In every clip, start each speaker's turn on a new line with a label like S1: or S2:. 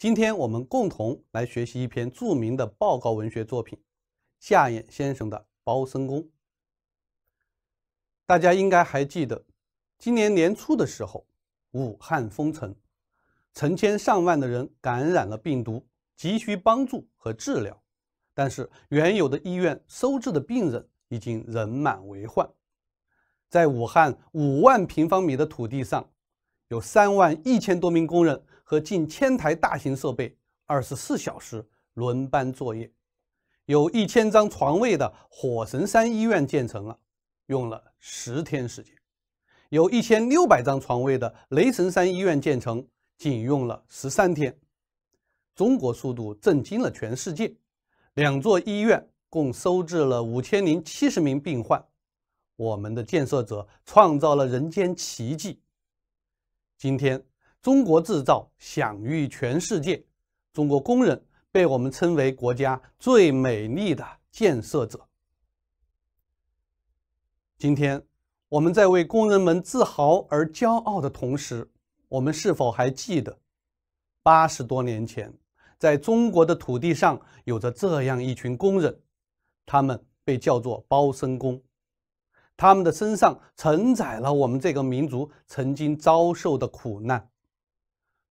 S1: 今天我们共同来学习一篇著名的报告文学作品《夏衍先生的包身工》。大家应该还记得，今年年初的时候，武汉封城，成千上万的人感染了病毒，急需帮助和治疗。但是，原有的医院收治的病人已经人满为患。在武汉五万平方米的土地上，有三万一千多名工人。和近千台大型设备，二十四小时轮班作业，有一千张床位的火神山医院建成了，用了十天时间；有一千六百张床位的雷神山医院建成，仅用了十三天。中国速度震惊了全世界。两座医院共收治了五千零七十名病患，我们的建设者创造了人间奇迹。今天。中国制造享誉全世界，中国工人被我们称为国家最美丽的建设者。今天，我们在为工人们自豪而骄傲的同时，我们是否还记得八十多年前，在中国的土地上有着这样一群工人，他们被叫做包身工，他们的身上承载了我们这个民族曾经遭受的苦难。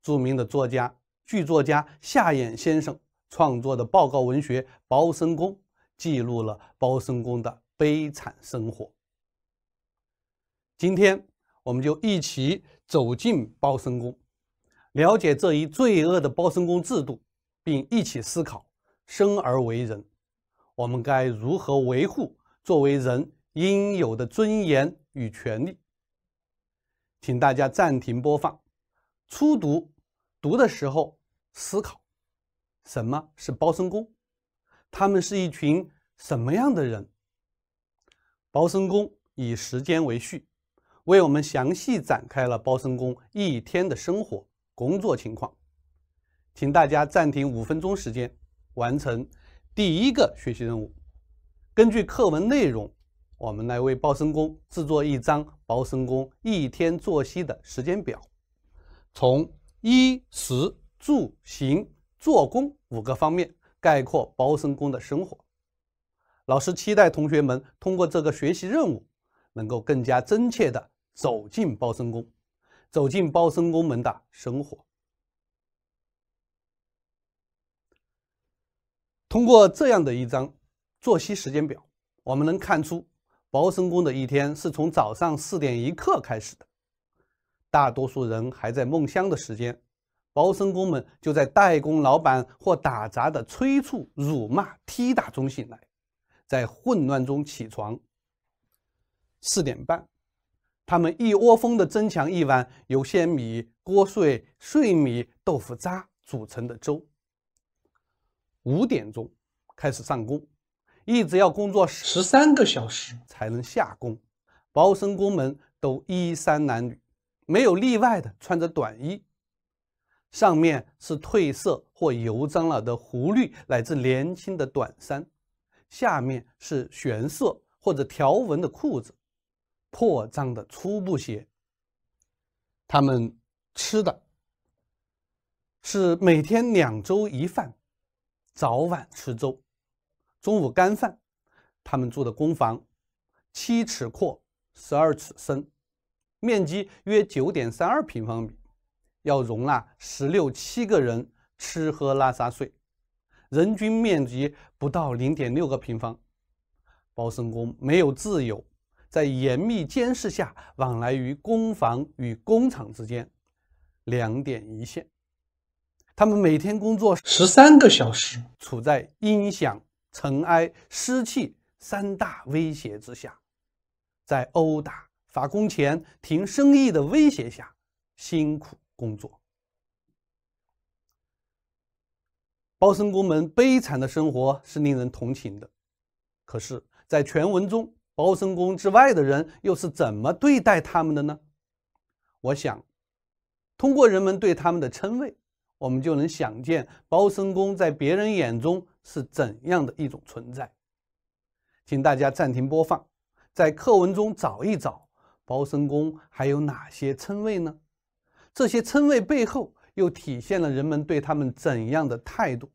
S1: 著名的作家、剧作家夏衍先生创作的报告文学《包身工》，记录了包身工的悲惨生活。今天，我们就一起走进包身工，了解这一罪恶的包身工制度，并一起思考：生而为人，我们该如何维护作为人应有的尊严与权利？请大家暂停播放。初读，读的时候思考，什么是包身工？他们是一群什么样的人？包身工以时间为序，为我们详细展开了包身工一天的生活、工作情况。请大家暂停五分钟时间，完成第一个学习任务。根据课文内容，我们来为包身工制作一张包身工一天作息的时间表。从衣食住行、做工五个方面概括包身工的生活。老师期待同学们通过这个学习任务，能够更加真切的走进包身工，走进包身工们的生。活通过这样的一张作息时间表，我们能看出包身工的一天是从早上四点一刻开始的。大多数人还在梦乡的时间，包身工们就在代工老板或打杂的催促、辱骂、踢打中醒来，在混乱中起床。四点半，他们一窝蜂的争抢一碗由鲜米、锅碎、碎米、豆腐渣组成的粥。五点钟开始上工，一直要工作十三个小时才能下工。包身工们都衣衫褴褛。没有例外的穿着短衣，上面是褪色或油脏了的湖绿乃至年轻的短衫，下面是玄色或者条纹的裤子，破脏的粗布鞋。他们吃的是每天两周一饭，早晚吃粥，中午干饭。他们住的工房，七尺阔，十二尺深。面积约九点三二平方米，要容纳十六七个人吃喝拉撒睡，人均面积不到零点六个平方。包身工没有自由，在严密监视下往来于工房与工厂之间，两点一线。他们每天工作十三个小时，处在音响、尘埃、湿气三大威胁之下，在殴打。伐工钱、停生意的威胁下，辛苦工作。包身工们悲惨的生活是令人同情的，可是，在全文中，包身工之外的人又是怎么对待他们的呢？我想，通过人们对他们的称谓，我们就能想见包身工在别人眼中是怎样的一种存在。请大家暂停播放，在课文中找一找。包身工还有哪些称谓呢？这些称谓背后又体现了人们对他们怎样的态度？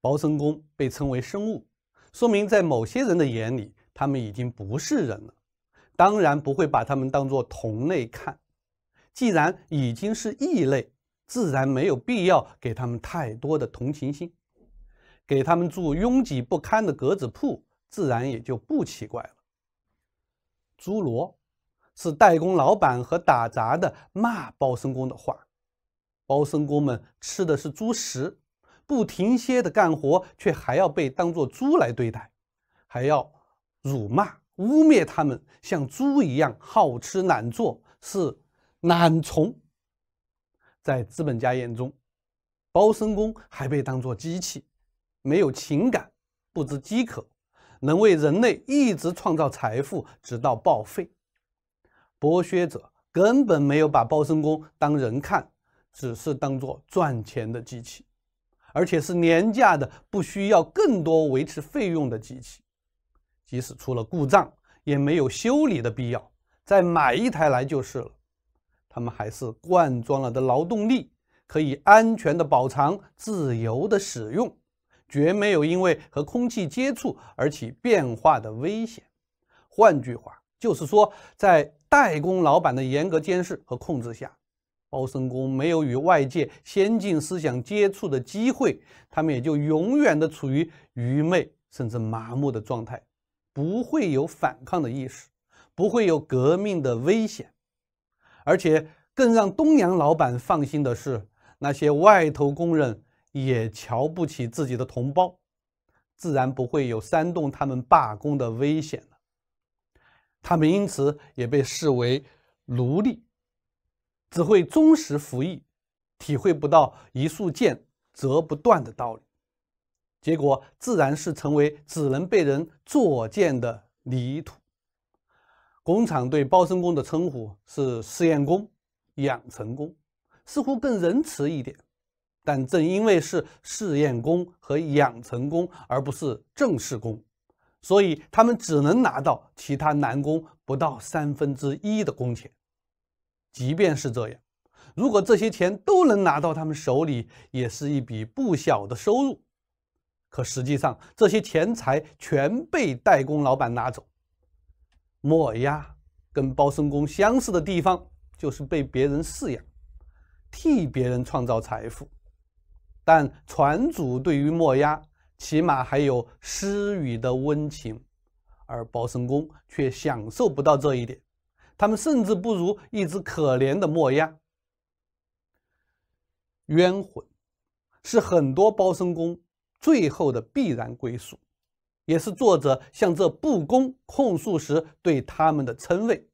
S1: 包身工被称为“生物”，说明在某些人的眼里，他们已经不是人了，当然不会把他们当作同类看。既然已经是异类，自然没有必要给他们太多的同情心，给他们住拥挤不堪的格子铺，自然也就不奇怪了。猪猡，是代工老板和打杂的骂包身工的话。包身工们吃的是猪食，不停歇的干活，却还要被当作猪来对待，还要辱骂、污蔑他们像猪一样好吃懒做，是懒虫。在资本家眼中，包身工还被当作机器，没有情感，不知饥渴。能为人类一直创造财富，直到报废。剥削者根本没有把包身工当人看，只是当做赚钱的机器，而且是廉价的、不需要更多维持费用的机器。即使出了故障，也没有修理的必要，再买一台来就是了。他们还是灌装了的劳动力，可以安全的保藏，自由的使用。绝没有因为和空气接触而起变化的危险。换句话，就是说，在代工老板的严格监视和控制下，包身工没有与外界先进思想接触的机会，他们也就永远的处于愚昧甚至麻木的状态，不会有反抗的意识，不会有革命的危险。而且更让东洋老板放心的是，那些外头工人。也瞧不起自己的同胞，自然不会有煽动他们罢工的危险了。他们因此也被视为奴隶，只会忠实服役，体会不到一束剑折不断的道理，结果自然是成为只能被人作践的泥土。工厂对包身工的称呼是试验工、养成工，似乎更仁慈一点。但正因为是试验工和养成工，而不是正式工，所以他们只能拿到其他男工不到三分之一的工钱。即便是这样，如果这些钱都能拿到他们手里，也是一笔不小的收入。可实际上，这些钱财全被代工老板拿走。磨压跟包身工相似的地方，就是被别人饲养，替别人创造财富。但船主对于墨鸦，起码还有诗语的温情，而包身公却享受不到这一点。他们甚至不如一只可怜的墨鸦。冤魂，是很多包身公最后的必然归宿，也是作者向这不公控诉时对他们的称谓。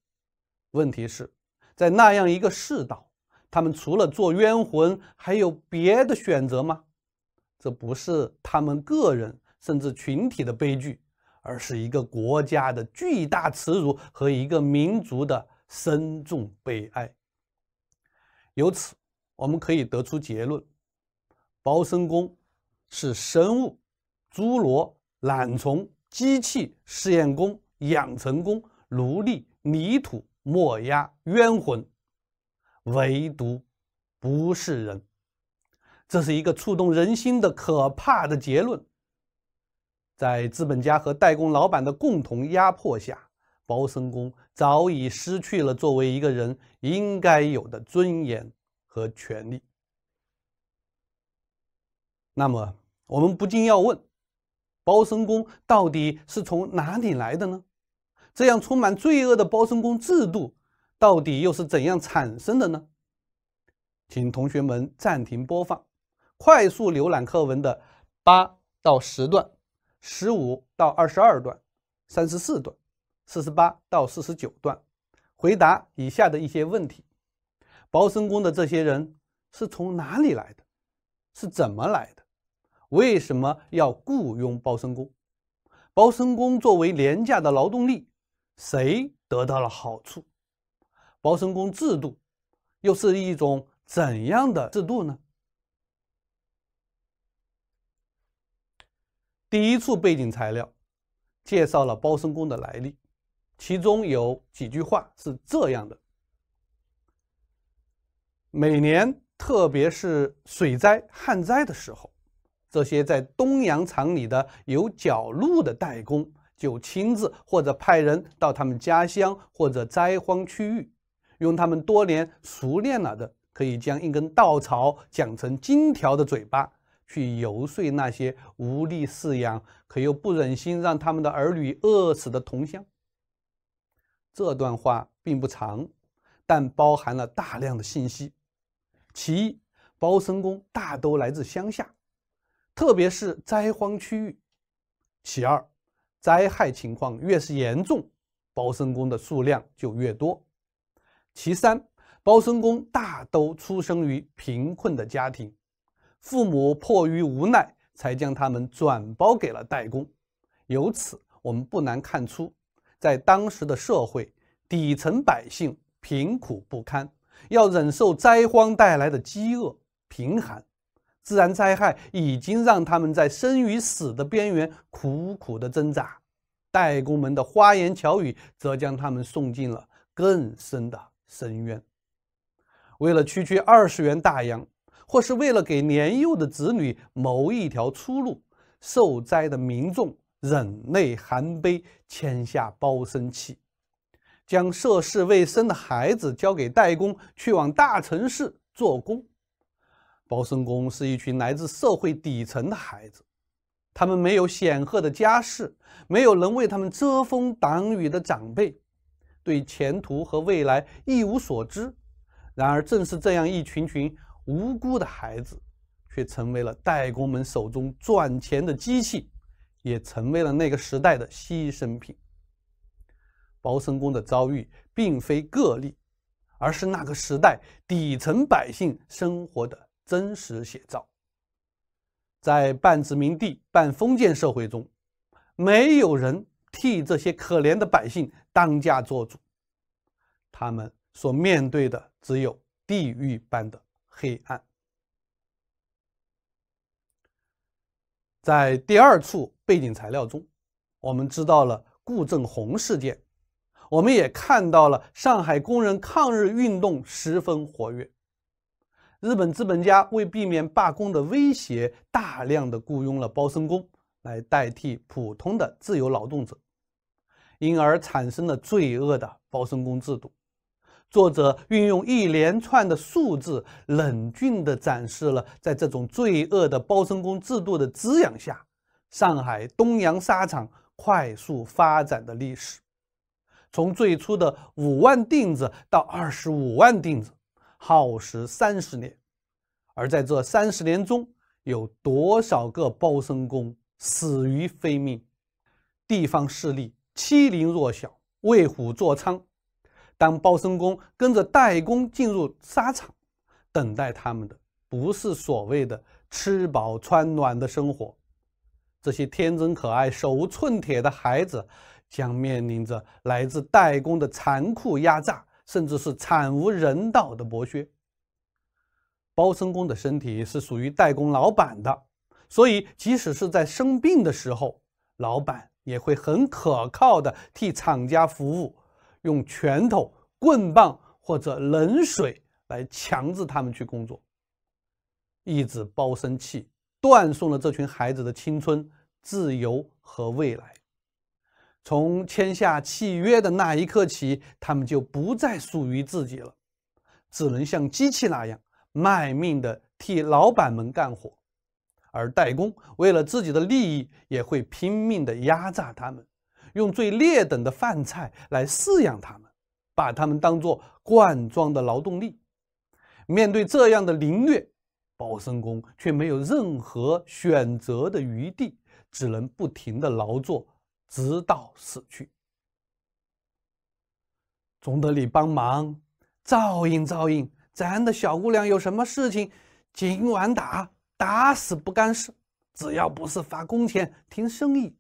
S1: 问题是，在那样一个世道。他们除了做冤魂，还有别的选择吗？这不是他们个人，甚至群体的悲剧，而是一个国家的巨大耻辱和一个民族的深重悲哀。由此，我们可以得出结论：包身工是生物、侏罗、懒虫、机器试验工、养成功奴隶、泥土、墨压、冤魂。唯独不是人，这是一个触动人心的可怕的结论。在资本家和代工老板的共同压迫下，包身工早已失去了作为一个人应该有的尊严和权利。那么，我们不禁要问：包身工到底是从哪里来的呢？这样充满罪恶的包身工制度。到底又是怎样产生的呢？请同学们暂停播放，快速浏览课文的八到十段、十五到二十二段、三十四段、四十八到四十九段，回答以下的一些问题：包身工的这些人是从哪里来的？是怎么来的？为什么要雇佣包身工？包身工作为廉价的劳动力，谁得到了好处？包身工制度又是一种怎样的制度呢？第一处背景材料介绍了包身工的来历，其中有几句话是这样的：每年，特别是水灾、旱灾的时候，这些在东洋厂里的有脚路的代工，就亲自或者派人到他们家乡或者灾荒区域。用他们多年熟练了的，可以将一根稻草讲成金条的嘴巴，去游说那些无力饲养，可又不忍心让他们的儿女饿死的同乡。这段话并不长，但包含了大量的信息。其一，包身工大都来自乡下，特别是灾荒区域。其二，灾害情况越是严重，包身工的数量就越多。其三，包身工大都出生于贫困的家庭，父母迫于无奈才将他们转包给了代工。由此，我们不难看出，在当时的社会，底层百姓贫苦不堪，要忍受灾荒带来的饥饿、贫寒，自然灾害已经让他们在生与死的边缘苦苦地挣扎，代工们的花言巧语，则将他们送进了更深的。深渊。为了区区二十元大洋，或是为了给年幼的子女谋一条出路，受灾的民众忍泪含悲，签下包身契，将涉世未深的孩子交给代工，去往大城市做工。包身工是一群来自社会底层的孩子，他们没有显赫的家世，没有能为他们遮风挡雨的长辈。对前途和未来一无所知，然而正是这样一群群无辜的孩子，却成为了代工们手中赚钱的机器，也成为了那个时代的牺牲品。包身工的遭遇并非个例，而是那个时代底层百姓生活的真实写照。在半殖民地半封建社会中，没有人替这些可怜的百姓。当家做主，他们所面对的只有地狱般的黑暗。在第二处背景材料中，我们知道了顾正红事件，我们也看到了上海工人抗日运动十分活跃。日本资本家为避免罢工的威胁，大量的雇佣了包身工来代替普通的自由劳动者。因而产生了罪恶的包身工制度。作者运用一连串的数字，冷峻地展示了在这种罪恶的包身工制度的滋养下，上海东洋纱厂快速发展的历史。从最初的五万锭子到二十五万锭子，耗时三十年。而在这三十年中，有多少个包身工死于非命？地方势力。欺凌弱小，为虎作伥。当包身工跟着代工进入沙场，等待他们的不是所谓的吃饱穿暖的生活，这些天真可爱、手无寸铁的孩子将面临着来自代工的残酷压榨，甚至是惨无人道的剥削。包身工的身体是属于代工老板的，所以即使是在生病的时候，老板。也会很可靠的替厂家服务，用拳头、棍棒或者冷水来强制他们去工作，一纸包身契断送了这群孩子的青春、自由和未来。从签下契约的那一刻起，他们就不再属于自己了，只能像机器那样卖命的替老板们干活。而代工为了自己的利益，也会拼命的压榨他们，用最劣等的饭菜来饲养他们，把他们当做罐装的劳动力。面对这样的凌虐，包身工却没有任何选择的余地，只能不停的劳作，直到死去。总得你帮忙，照应照应咱的小姑娘有什么事情，尽管打。打死不干事，只要不是发工钱、停生意。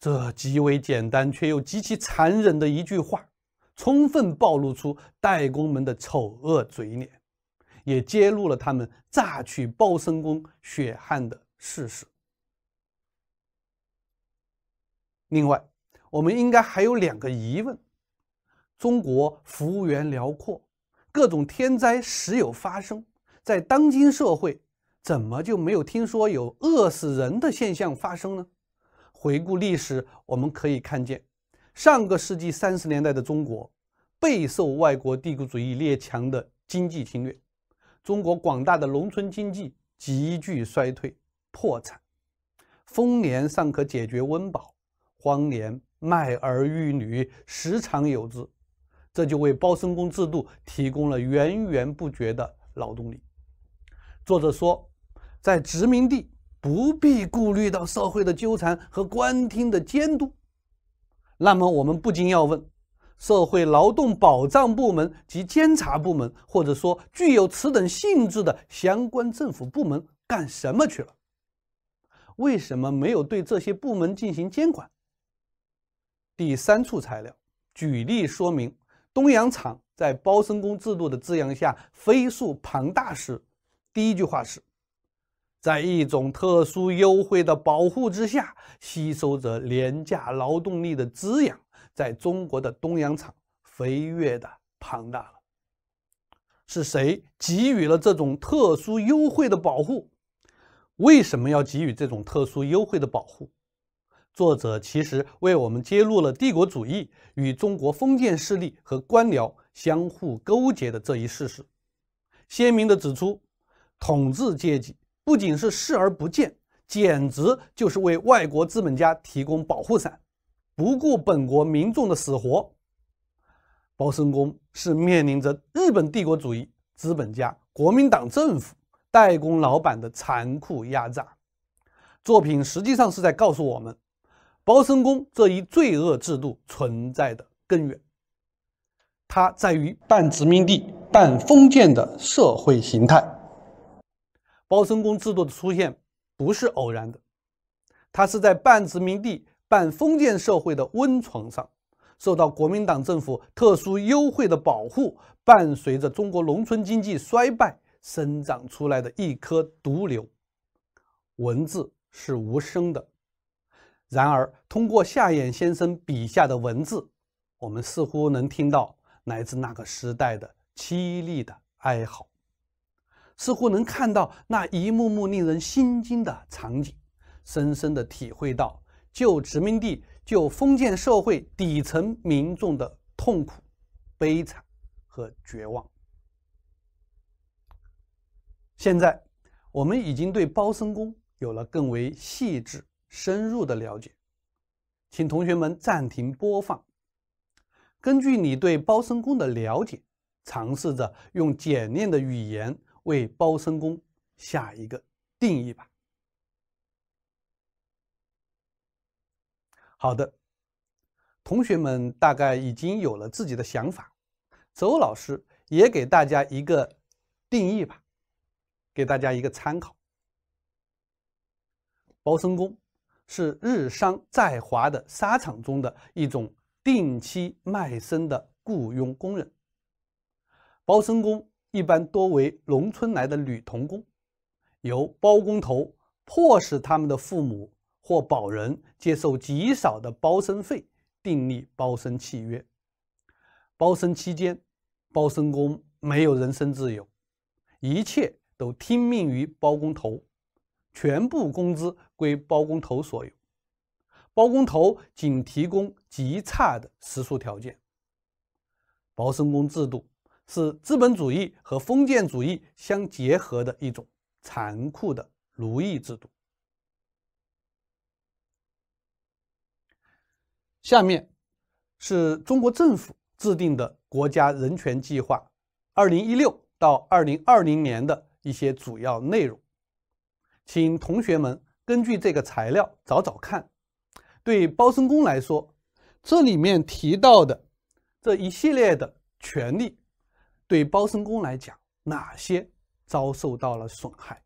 S1: 这极为简单却又极其残忍的一句话，充分暴露出代工们的丑恶嘴脸，也揭露了他们榨取包身工血汗的事实。另外，我们应该还有两个疑问：中国幅员辽阔，各种天灾时有发生。在当今社会，怎么就没有听说有饿死人的现象发生呢？回顾历史，我们可以看见，上个世纪三十年代的中国，备受外国帝国主义列强的经济侵略，中国广大的农村经济急剧衰退、破产，丰年尚可解决温饱，荒年卖儿育女时常有之，这就为包身工制度提供了源源不绝的劳动力。作者说，在殖民地不必顾虑到社会的纠缠和官厅的监督。那么，我们不禁要问：社会劳动保障部门及监察部门，或者说具有此等性质的相关政府部门干什么去了？为什么没有对这些部门进行监管？第三处材料举例说明：东洋厂在包身工制度的滋养下飞速庞大时。第一句话是，在一种特殊优惠的保护之下，吸收着廉价劳动力的滋养，在中国的东洋厂飞跃的庞大了。是谁给予了这种特殊优惠的保护？为什么要给予这种特殊优惠的保护？作者其实为我们揭露了帝国主义与中国封建势力和官僚相互勾结的这一事实，鲜明的指出。统治阶级不仅是视而不见，简直就是为外国资本家提供保护伞，不顾本国民众的死活。包身工是面临着日本帝国主义资本家、国民党政府、代工老板的残酷压榨。作品实际上是在告诉我们，包身工这一罪恶制度存在的根源，它在于半殖民地半封建的社会形态。包身工制度的出现不是偶然的，它是在半殖民地半封建社会的温床上，受到国民党政府特殊优惠的保护，伴随着中国农村经济衰败生长出来的一颗毒瘤。文字是无声的，然而通过夏衍先生笔下的文字，我们似乎能听到来自那个时代的凄厉的哀嚎。似乎能看到那一幕幕令人心惊的场景，深深的体会到旧殖民地、旧封建社会底层民众的痛苦、悲惨和绝望。现在，我们已经对包身工有了更为细致、深入的了解，请同学们暂停播放。根据你对包身工的了解，尝试着用简练的语言。为包身工下一个定义吧。好的，同学们大概已经有了自己的想法。周老师也给大家一个定义吧，给大家一个参考。包身工是日商在华的沙场中的一种定期卖身的雇佣工人。包身工。一般多为农村来的女童工，由包工头迫使他们的父母或保人接受极少的包身费，订立包身契约。包身期间，包身工没有人身自由，一切都听命于包工头，全部工资归包工头所有。包工头仅提供极差的食宿条件。包身工制度。是资本主义和封建主义相结合的一种残酷的奴役制度。下面是中国政府制定的国家人权计划，二零一六到二零二零年的一些主要内容，请同学们根据这个材料找找看。对包身工来说，这里面提到的这一系列的权利。对包身工来讲，哪些遭受到了损害？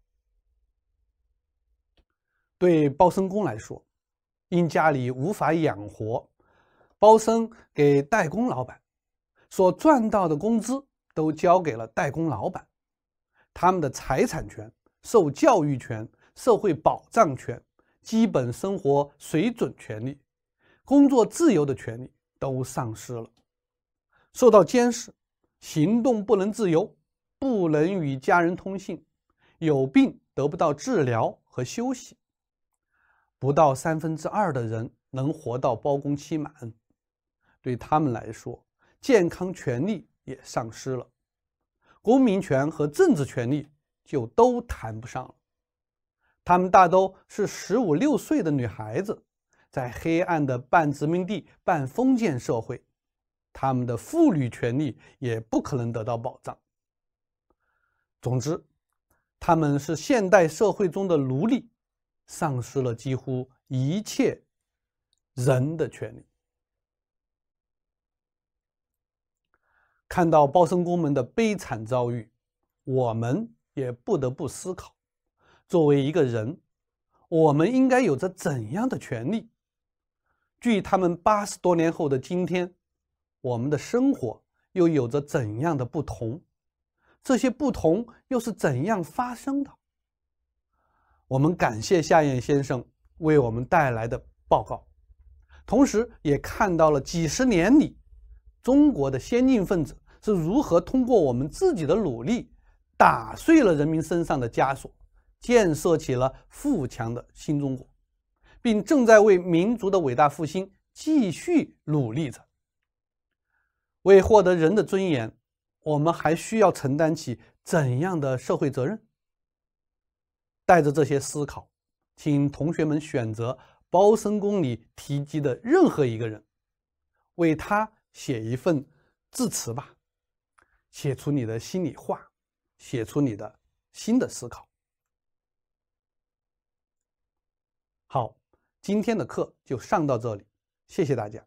S1: 对包身工来说，因家里无法养活，包身给代工老板，所赚到的工资都交给了代工老板。他们的财产权、受教育权、社会保障权、基本生活水准权利、工作自由的权利都丧失了，受到监视。行动不能自由，不能与家人通信，有病得不到治疗和休息。不到三分之二的人能活到包工期满，对他们来说，健康权利也丧失了，公民权和政治权利就都谈不上了。他们大都是十五六岁的女孩子，在黑暗的半殖民地半封建社会。他们的妇女权利也不可能得到保障。总之，他们是现代社会中的奴隶，丧失了几乎一切人的权利。看到包身工们的悲惨遭遇，我们也不得不思考：作为一个人，我们应该有着怎样的权利？距他们八十多年后的今天。我们的生活又有着怎样的不同？这些不同又是怎样发生的？我们感谢夏衍先生为我们带来的报告，同时也看到了几十年里中国的先进分子是如何通过我们自己的努力，打碎了人民身上的枷锁，建设起了富强的新中国，并正在为民族的伟大复兴继续努力着。为获得人的尊严，我们还需要承担起怎样的社会责任？带着这些思考，请同学们选择《包身工》里提及的任何一个人，为他写一份致辞吧，写出你的心里话，写出你的新的思考。好，今天的课就上到这里，谢谢大家。